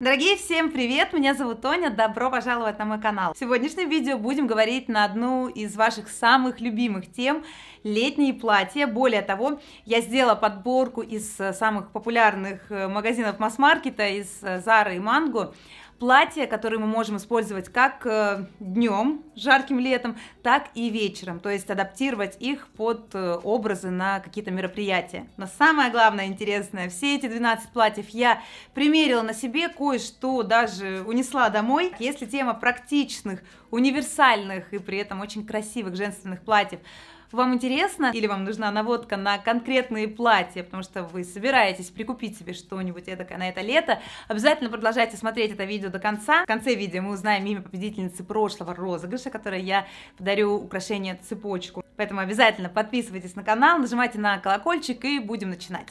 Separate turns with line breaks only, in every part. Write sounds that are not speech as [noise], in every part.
Дорогие, всем привет! Меня зовут Тоня, добро пожаловать на мой канал. В сегодняшнем видео будем говорить на одну из ваших самых любимых тем – летние платья. Более того, я сделала подборку из э, самых популярных э, магазинов масс-маркета, из э, Zara и Mango – платья, которые мы можем использовать как э, днем, жарким летом, так и вечером, то есть адаптировать их под э, образы на какие-то мероприятия. Но самое главное интересное, все эти 12 платьев я примерила на себе, кое-что даже унесла домой. Если тема практичных, универсальных и при этом очень красивых женственных платьев – вам интересно или вам нужна наводка на конкретные платья, потому что вы собираетесь прикупить себе что-нибудь на это лето, обязательно продолжайте смотреть это видео до конца. В конце видео мы узнаем имя победительницы прошлого розыгрыша, которой я подарю украшение цепочку. Поэтому обязательно подписывайтесь на канал, нажимайте на колокольчик и будем начинать.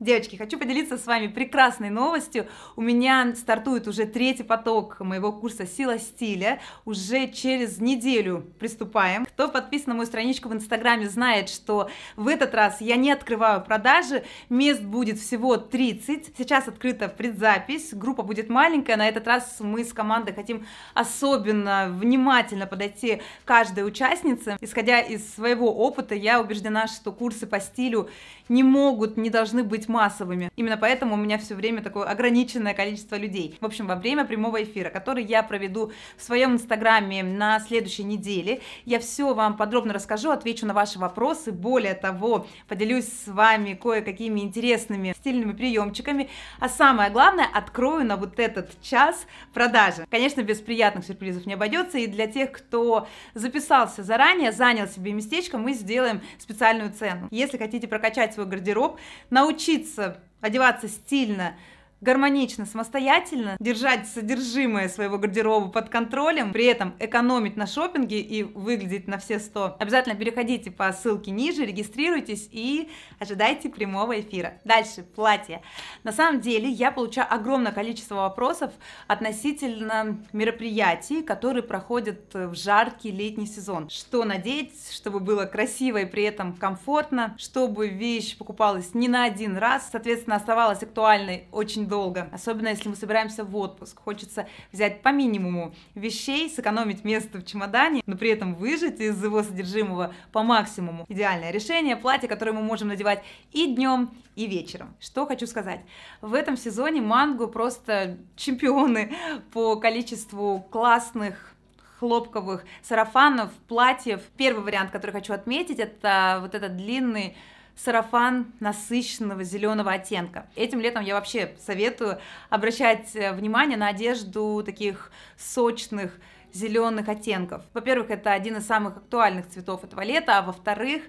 Девочки, хочу поделиться с вами прекрасной новостью. У меня стартует уже третий поток моего курса «Сила стиля». Уже через неделю приступаем. Кто подписан на мою страничку в Инстаграме, знает, что в этот раз я не открываю продажи. Мест будет всего 30. Сейчас открыта предзапись. Группа будет маленькая. На этот раз мы с командой хотим особенно внимательно подойти к каждой участнице. Исходя из своего опыта, я убеждена, что курсы по стилю не могут, не должны быть быть массовыми. Именно поэтому у меня все время такое ограниченное количество людей. В общем, во время прямого эфира, который я проведу в своем инстаграме на следующей неделе, я все вам подробно расскажу, отвечу на ваши вопросы. Более того, поделюсь с вами кое-какими интересными стильными приемчиками. А самое главное, открою на вот этот час продажи. Конечно, без приятных сюрпризов не обойдется. И для тех, кто записался заранее, занял себе местечко, мы сделаем специальную цену. Если хотите прокачать свой гардероб, научить учиться одеваться стильно, гармонично, самостоятельно, держать содержимое своего гардероба под контролем, при этом экономить на шопинге и выглядеть на все 100. Обязательно переходите по ссылке ниже, регистрируйтесь и ожидайте прямого эфира. Дальше, платье. На самом деле я получаю огромное количество вопросов относительно мероприятий, которые проходят в жаркий летний сезон. Что надеть, чтобы было красиво и при этом комфортно, чтобы вещь покупалась не на один раз, соответственно, оставалась актуальной очень очень долго, особенно если мы собираемся в отпуск. Хочется взять по минимуму вещей, сэкономить место в чемодане, но при этом выжить из его содержимого по максимуму. Идеальное решение – платье, которое мы можем надевать и днем, и вечером. Что хочу сказать. В этом сезоне Манго просто чемпионы по количеству классных хлопковых сарафанов, платьев. Первый вариант, который хочу отметить, это вот этот длинный сарафан насыщенного зеленого оттенка. Этим летом я вообще советую обращать э, внимание на одежду таких сочных, зеленых оттенков. Во-первых, это один из самых актуальных цветов этого лета, а во-вторых,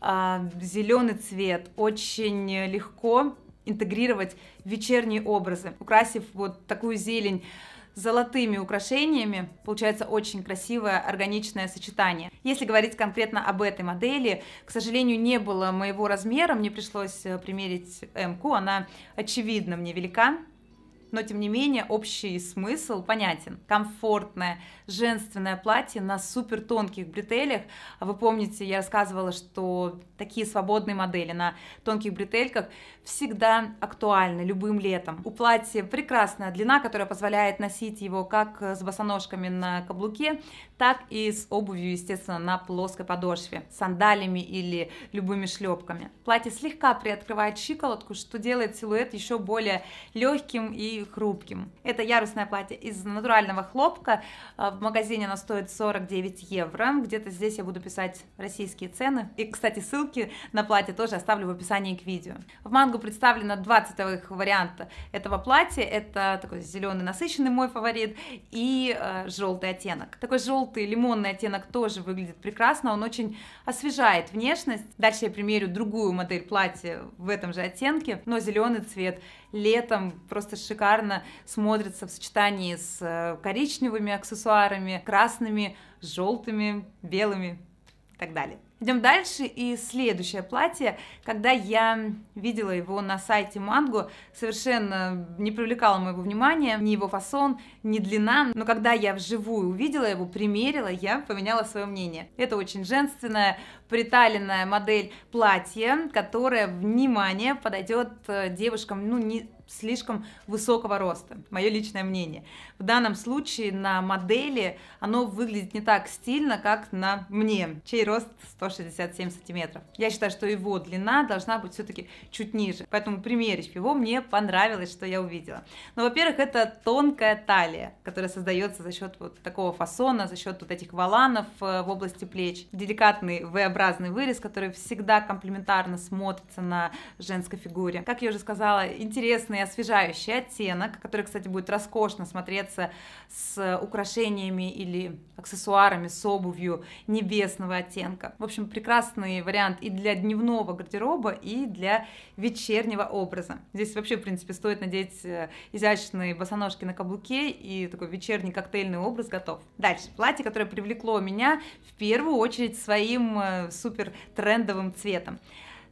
а, зеленый цвет очень легко интегрировать в вечерние образы, украсив вот такую зелень золотыми украшениями. Получается очень красивое органичное сочетание. Если говорить конкретно об этой модели, к сожалению, не было моего размера, мне пришлось э, примерить МК, она очевидно мне велика но тем не менее общий смысл понятен. Комфортное женственное платье на супер тонких бретелях. Вы помните, я рассказывала, что такие свободные модели на тонких бретельках всегда актуальны любым летом. У платья прекрасная длина, которая позволяет носить его как э, с босоножками на каблуке, так и с обувью, естественно, на плоской подошве, сандалями или любыми шлепками. Платье слегка приоткрывает щиколотку, что делает силуэт еще более легким и хрупким. Это ярусное платье из натурального хлопка. Э, в магазине оно стоит 49 евро. Где-то здесь я буду писать российские цены. И, кстати, ссылки на платье тоже оставлю в описании к видео. В Манго блогу представлено два варианта этого платья. Это такой зеленый насыщенный мой фаворит и э, желтый оттенок. Такой желтый лимонный оттенок тоже выглядит прекрасно, он очень освежает внешность. Дальше я примерю другую модель платья в этом же оттенке, но зеленый цвет летом просто шикарно смотрится в сочетании с э, коричневыми аксессуарами, красными, желтыми, белыми и так далее. Идем дальше, и следующее платье, когда я видела его на сайте Манго, совершенно не привлекало моего внимания, ни его фасон, ни длина, но когда я вживую увидела его, примерила, я поменяла свое мнение. Это очень женственная, приталенная модель платья, которая внимание, подойдет э, девушкам, ну, не слишком высокого роста, мое личное мнение. В данном случае на модели оно выглядит не так стильно, как на мне, чей рост 167 сантиметров. Я считаю, что его длина должна быть все-таки чуть ниже, поэтому примерив его, мне понравилось, что я увидела. Но, ну, во-первых, это тонкая талия, которая создается за счет вот такого фасона, за счет вот этих валанов э, в области плеч, деликатный V-образный вырез, который всегда комплементарно смотрится на женской фигуре. Как я уже сказала, интересный классный освежающий оттенок, который, кстати, будет роскошно смотреться с украшениями или аксессуарами, с обувью небесного оттенка. В общем, прекрасный вариант и для дневного гардероба, и для вечернего образа. Здесь вообще, в принципе, стоит надеть э, изящные босоножки на каблуке, и такой вечерний коктейльный образ готов. Дальше, платье, которое привлекло меня в первую очередь своим э, супер трендовым цветом.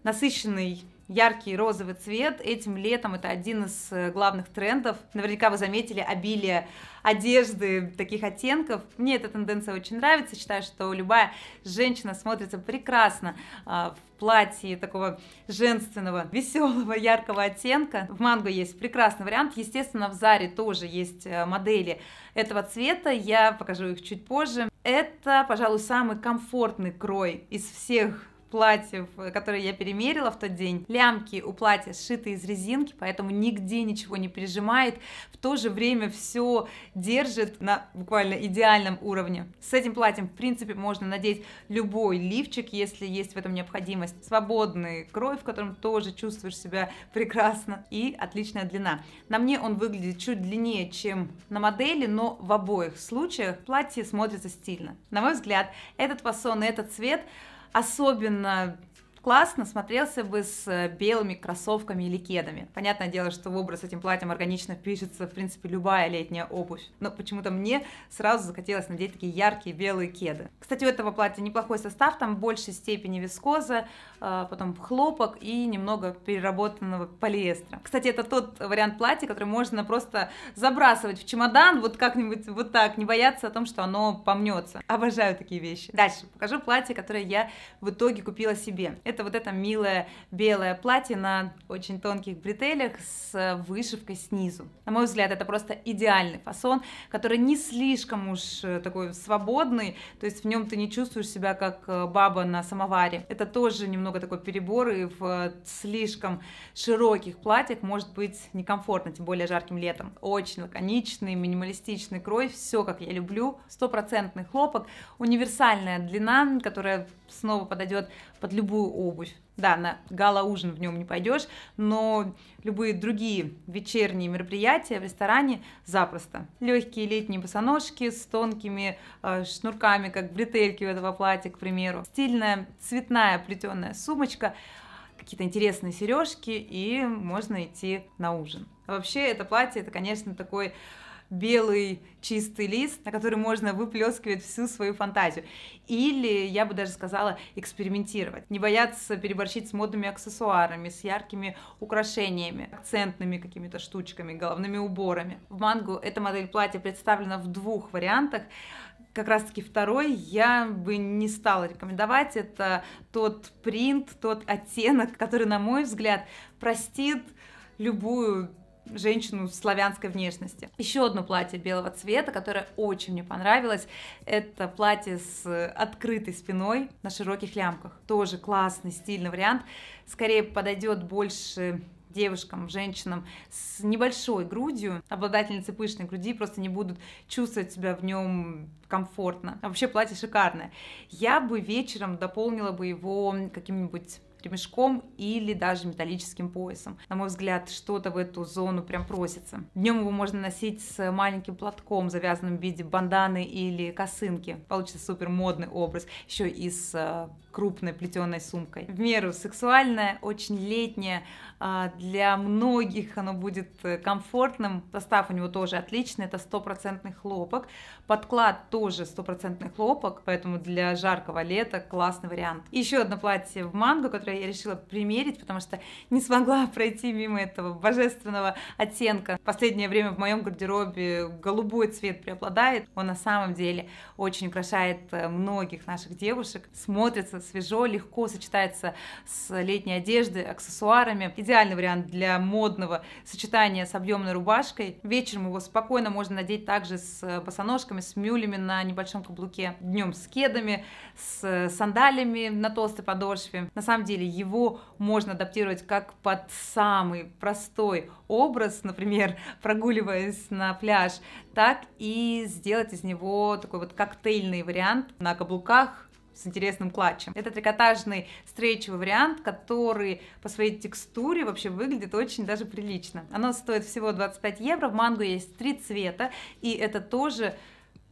Насыщенный яркий розовый цвет. Этим летом это один из э, главных трендов. Наверняка вы заметили обилие одежды таких оттенков. Мне эта тенденция очень нравится. Считаю, что любая женщина смотрится прекрасно а, в платье такого женственного, веселого, яркого оттенка. В Манго есть прекрасный вариант. Естественно, в Заре тоже есть э, модели этого цвета. Я покажу их чуть позже. Это, пожалуй, самый комфортный крой из всех платьев, которые я перемерила в тот день. Лямки у платья сшиты из резинки, поэтому нигде ничего не прижимает. В то же время все держит на буквально идеальном уровне. С этим платьем, в принципе, можно надеть любой лифчик, если есть в этом необходимость. Свободный крой, в котором тоже чувствуешь себя прекрасно. И отличная длина. На мне он выглядит чуть длиннее, чем на модели, но в обоих случаях платье смотрится стильно. На мой взгляд, этот фасон и этот цвет – особенно классно смотрелся бы с э, белыми кроссовками или кедами. Понятное дело, что в образ этим платьем органично впишется, в принципе, любая летняя обувь. Но почему-то мне сразу захотелось надеть такие яркие белые кеды. Кстати, у этого платья неплохой состав, там больше степени вискоза, э, потом хлопок и немного переработанного полиэстера. Кстати, это тот вариант платья, который можно просто забрасывать в чемодан, вот как-нибудь вот так, не бояться о том, что оно помнется. Обожаю такие вещи. Дальше покажу платье, которое я в итоге купила себе. Это это вот это милое белое платье на очень тонких бретелях с э, вышивкой снизу. На мой взгляд, это просто идеальный фасон, который не слишком уж э, такой свободный, то есть в нем ты не чувствуешь себя как э, баба на самоваре. Это тоже немного такой перебор, и в слишком широких платьях может быть некомфортно, тем более жарким летом. Очень лаконичный, минималистичный крой, все как я люблю, стопроцентный хлопок, универсальная длина, которая снова подойдет под любую обувь. Да, на гала-ужин в нем не пойдешь, но любые другие вечерние мероприятия в ресторане запросто. Легкие летние босоножки с тонкими э, шнурками, как бретельки у этого платья, к примеру. Стильная цветная плетеная сумочка какие-то интересные сережки, и можно идти на ужин. вообще это платье, это, конечно, такой белый чистый лист, на который можно выплескивать всю свою фантазию. Или, я бы даже сказала, экспериментировать. Не бояться переборщить с модными аксессуарами, с яркими украшениями, акцентными какими-то штучками, головными уборами. В мангу эта модель платья представлена в двух вариантах как раз-таки второй я бы не стала рекомендовать. Это тот принт, тот оттенок, который, на мой взгляд, простит любую женщину славянской внешности. Еще одно платье белого цвета, которое очень мне понравилось, это платье с открытой спиной на широких лямках. Тоже классный, стильный вариант. Скорее подойдет больше девушкам, женщинам с небольшой грудью, обладательницы пышной груди просто не будут чувствовать себя в нем комфортно. А вообще платье шикарное. Я бы вечером дополнила бы его каким-нибудь ремешком или даже металлическим поясом. На мой взгляд, что-то в эту зону прям просится. Днем его можно носить с маленьким платком, завязанным в виде банданы или косынки. Получится супер модный образ, еще и с э, крупной плетеной сумкой. В меру сексуальная, очень летняя. А, для многих оно будет э, комфортным. Состав у него тоже отличный. Это стопроцентный хлопок. Подклад тоже стопроцентный хлопок, поэтому для жаркого лета классный вариант. Еще одно платье в манго, которое я решила примерить, потому что не смогла [laughs] пройти мимо этого божественного оттенка. последнее время в моем гардеробе голубой цвет преобладает. Он на самом деле очень украшает э, многих наших девушек. Смотрится свежо, легко сочетается с летней одеждой, аксессуарами. Идеальный вариант для модного сочетания с объемной рубашкой. Вечером его спокойно можно надеть также с босоножками кроссовками, с мюлями на небольшом каблуке, днем с кедами, с э, сандалями на толстой подошве. На самом деле его можно адаптировать как под самый простой образ, например, [laughs] прогуливаясь на пляж, так и сделать из него такой вот коктейльный вариант на каблуках, с интересным клатчем. Это трикотажный стрейчевый вариант, который по своей текстуре вообще выглядит очень даже прилично. Оно стоит всего 25 евро, в мангу есть три цвета, и это тоже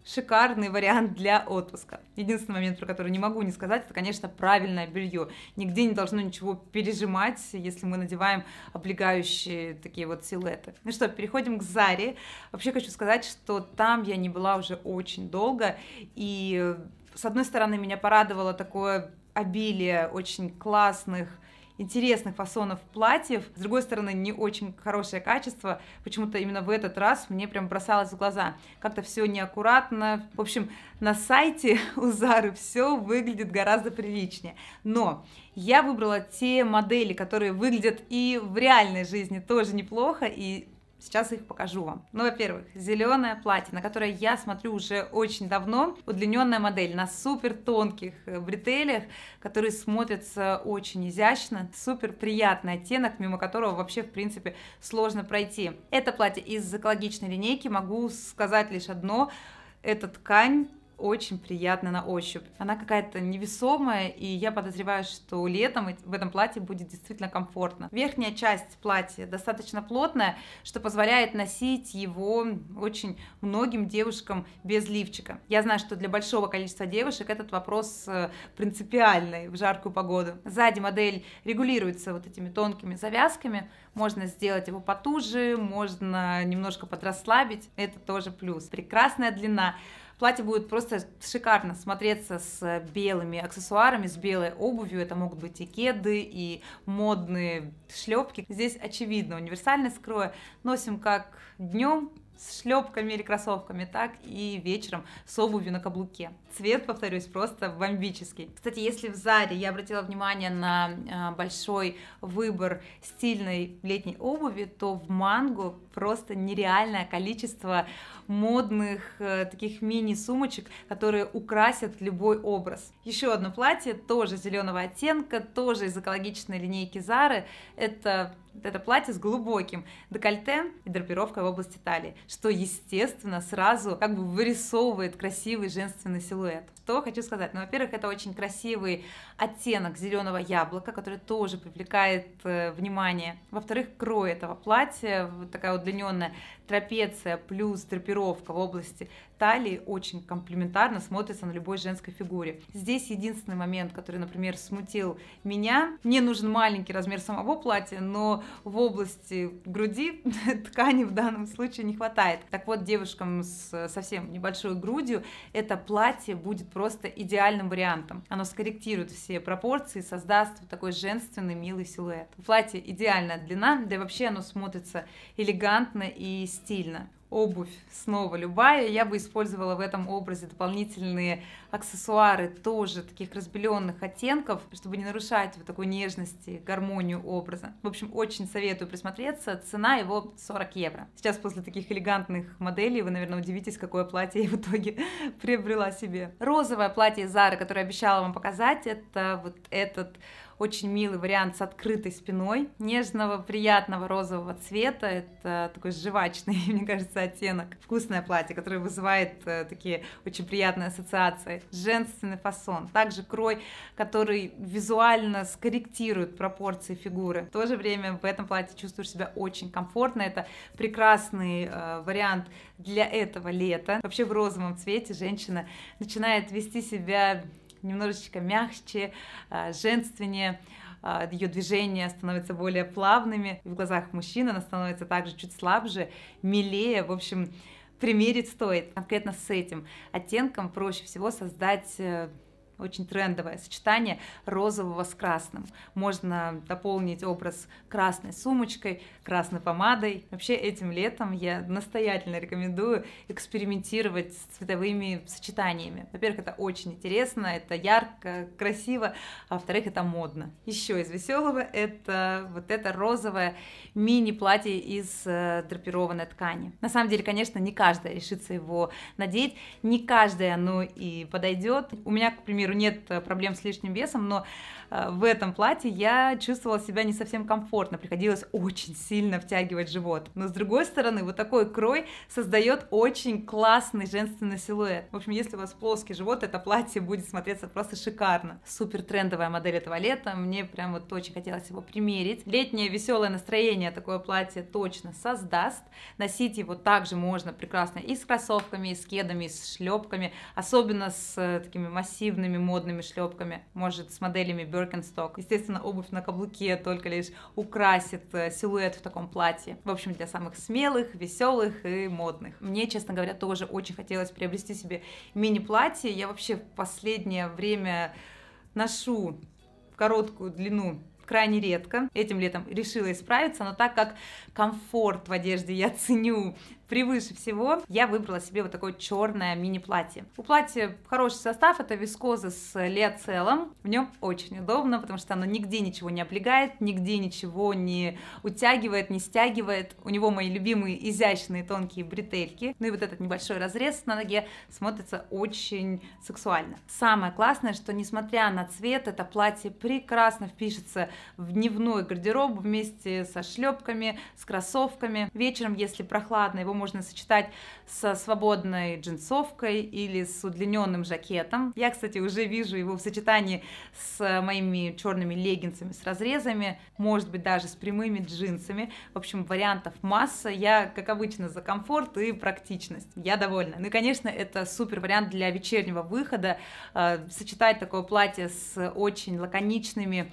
шикарный вариант для отпуска. Единственный момент, про который не могу не сказать, это, конечно, правильное белье. Нигде не должно ничего пережимать, если мы надеваем облегающие такие вот силуэты. Ну что, переходим к Заре. Вообще хочу сказать, что там я не была уже очень долго, и э, с одной стороны, меня порадовало такое обилие очень классных интересных фасонов платьев. С другой стороны, не очень хорошее качество. Почему-то именно в этот раз мне прям бросалось в глаза. Как-то все неаккуратно. В общем, на сайте [laughs] у Зары все выглядит гораздо приличнее. Но я выбрала те модели, которые выглядят и в реальной жизни тоже неплохо, и Сейчас их покажу вам. Ну, во-первых, зеленое платье, на которое я смотрю уже очень давно. Удлиненная модель на супер тонких э, бретелях, которые смотрятся очень изящно. Супер приятный оттенок, мимо которого вообще, в принципе, сложно пройти. Это платье из экологичной линейки. Могу сказать лишь одно. Эта ткань очень приятно на ощупь. Она какая-то невесомая, и я подозреваю, что летом в этом платье будет действительно комфортно. Верхняя часть платья достаточно плотная, что позволяет носить его очень многим девушкам без лифчика. Я знаю, что для большого количества девушек этот вопрос э, принципиальный в жаркую погоду. Сзади модель регулируется вот этими тонкими завязками, можно сделать его потуже, можно немножко подрасслабить, это тоже плюс. Прекрасная длина, Платье будет просто шикарно смотреться с белыми аксессуарами, с белой обувью. Это могут быть и кеды, и модные шлепки. Здесь очевидно универсальность кроя. Носим как днем, с шлепками или кроссовками, так и вечером с обувью на каблуке. Цвет, повторюсь, просто бомбический. Кстати, если в Заре я обратила внимание на а, большой выбор стильной летней обуви, то в Мангу просто нереальное количество модных э, таких мини-сумочек, которые украсят любой образ. Еще одно платье, тоже зеленого оттенка, тоже из экологичной линейки Зары. Это это платье с глубоким декольте и драпировкой в области талии, что, естественно, сразу как бы вырисовывает красивый женственный силуэт. Что хочу сказать? Ну, во-первых, это очень красивый оттенок зеленого яблока, который тоже привлекает э, внимание. Во-вторых, крой этого платья, вот такая удлиненная трапеция плюс драпировка в области талии очень комплементарно смотрится на любой женской фигуре. Здесь единственный момент, который, например, смутил меня. Мне нужен маленький размер самого платья, но в области груди [laughs] ткани в данном случае не хватает. Так вот, девушкам с совсем небольшой грудью это платье будет просто идеальным вариантом. Оно скорректирует все пропорции, создаст вот такой женственный, милый силуэт. В платье идеальная длина, да и вообще оно смотрится элегантно и стильно стильно. Обувь снова любая. Я бы использовала в этом образе дополнительные аксессуары тоже таких разбеленных оттенков, чтобы не нарушать вот такой нежности, гармонию образа. В общем, очень советую присмотреться. Цена его 40 евро. Сейчас после таких элегантных моделей вы, наверное, удивитесь, какое платье я в итоге [laughs] приобрела себе. Розовое платье Зары, которое я обещала вам показать, это вот этот очень милый вариант с открытой спиной, нежного, приятного розового цвета. Это такой жвачный, [laughs] мне кажется, оттенок. Вкусное платье, которое вызывает э, такие очень приятные ассоциации. Женственный фасон. Также крой, который визуально скорректирует пропорции фигуры. В то же время в этом платье чувствуешь себя очень комфортно. Это прекрасный э, вариант для этого лета. Вообще в розовом цвете женщина начинает вести себя немножечко мягче, а, женственнее а, ее движения становятся более плавными, в глазах мужчин она становится также чуть слабже, милее, в общем, примерить стоит конкретно с этим оттенком проще всего создать э, очень трендовое сочетание розового с красным. Можно дополнить образ красной сумочкой, красной помадой. Вообще этим летом я настоятельно рекомендую экспериментировать с цветовыми сочетаниями. Во-первых, это очень интересно, это ярко, красиво, а во-вторых, это модно. Еще из веселого это вот это розовое мини-платье из э, драпированной ткани. На самом деле, конечно, не каждая решится его надеть, не каждая оно и подойдет. У меня, к примеру, нет э, проблем с лишним весом, но Э, в этом платье я чувствовала себя не совсем комфортно, приходилось очень сильно втягивать живот. Но с другой стороны, вот такой крой создает очень классный женственный силуэт. В общем, если у вас плоский живот, это платье будет смотреться просто шикарно. Супер трендовая модель этого лета, мне прям вот очень хотелось его примерить. Летнее веселое настроение такое платье точно создаст. Носить его также можно прекрасно и с кроссовками, и с кедами, и с шлепками, особенно с э, такими массивными модными шлепками. Может, с моделями Bird Биркенсток. Естественно, обувь на каблуке только лишь украсит э, силуэт в таком платье. В общем, для самых смелых, веселых и модных. Мне, честно говоря, тоже очень хотелось приобрести себе мини-платье. Я вообще в последнее время ношу короткую длину крайне редко. Этим летом решила исправиться, но так как комфорт в одежде я [laughs] ценю превыше всего, я выбрала себе вот такое черное мини-платье. У платья хороший состав, это вискоза с леоцелом. В нем очень удобно, потому что оно нигде ничего не облегает, нигде ничего не утягивает, не стягивает. У него мои любимые изящные тонкие бретельки. Ну и вот этот небольшой разрез на ноге смотрится очень сексуально. Самое классное, что несмотря на цвет, это платье прекрасно впишется в дневной гардероб вместе со шлепками, с кроссовками. Вечером, если прохладно, его можно сочетать со свободной джинсовкой или с удлиненным жакетом. Я, кстати, уже вижу его в сочетании с моими черными леггинсами, с разрезами, может быть, даже с прямыми джинсами. В общем, вариантов масса. Я, как обычно, за комфорт и практичность. Я довольна. Ну и, конечно, это супер вариант для вечернего выхода. Э, сочетать такое платье с очень лаконичными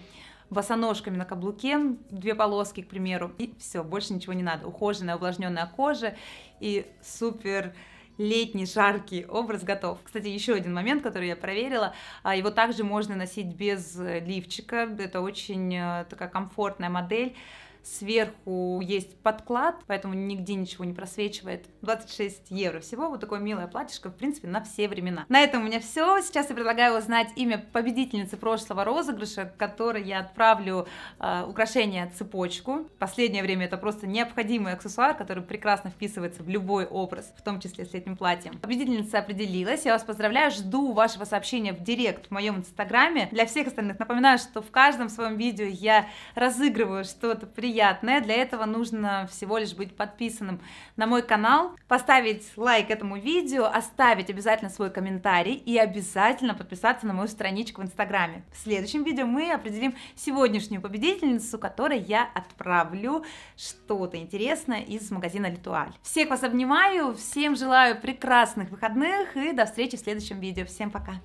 босоножками на каблуке, две полоски, к примеру, и все, больше ничего не надо. Ухоженная, увлажненная кожа и супер летний жаркий образ готов. Кстати, еще один момент, который я проверила, а, его также можно носить без э, лифчика, это очень э, такая комфортная модель, сверху есть подклад, поэтому нигде ничего не просвечивает. 26 евро всего, вот такое милое платьишко, в принципе, на все времена. На этом у меня все. Сейчас я предлагаю узнать имя победительницы прошлого розыгрыша, которой я отправлю э, украшение цепочку. последнее время это просто необходимый аксессуар, который прекрасно вписывается в любой образ, в том числе с летним платьем. Победительница определилась, я вас поздравляю, жду вашего сообщения в директ в моем инстаграме. Для всех остальных напоминаю, что в каждом своем видео я разыгрываю что-то при приятное. Для этого нужно всего лишь быть подписанным на мой канал, поставить лайк этому видео, оставить обязательно свой комментарий и обязательно подписаться на мою страничку в Инстаграме. В следующем видео мы определим сегодняшнюю победительницу, которой я отправлю что-то интересное из магазина Литуаль. Всех вас обнимаю, всем желаю прекрасных выходных и до встречи в следующем видео. Всем пока!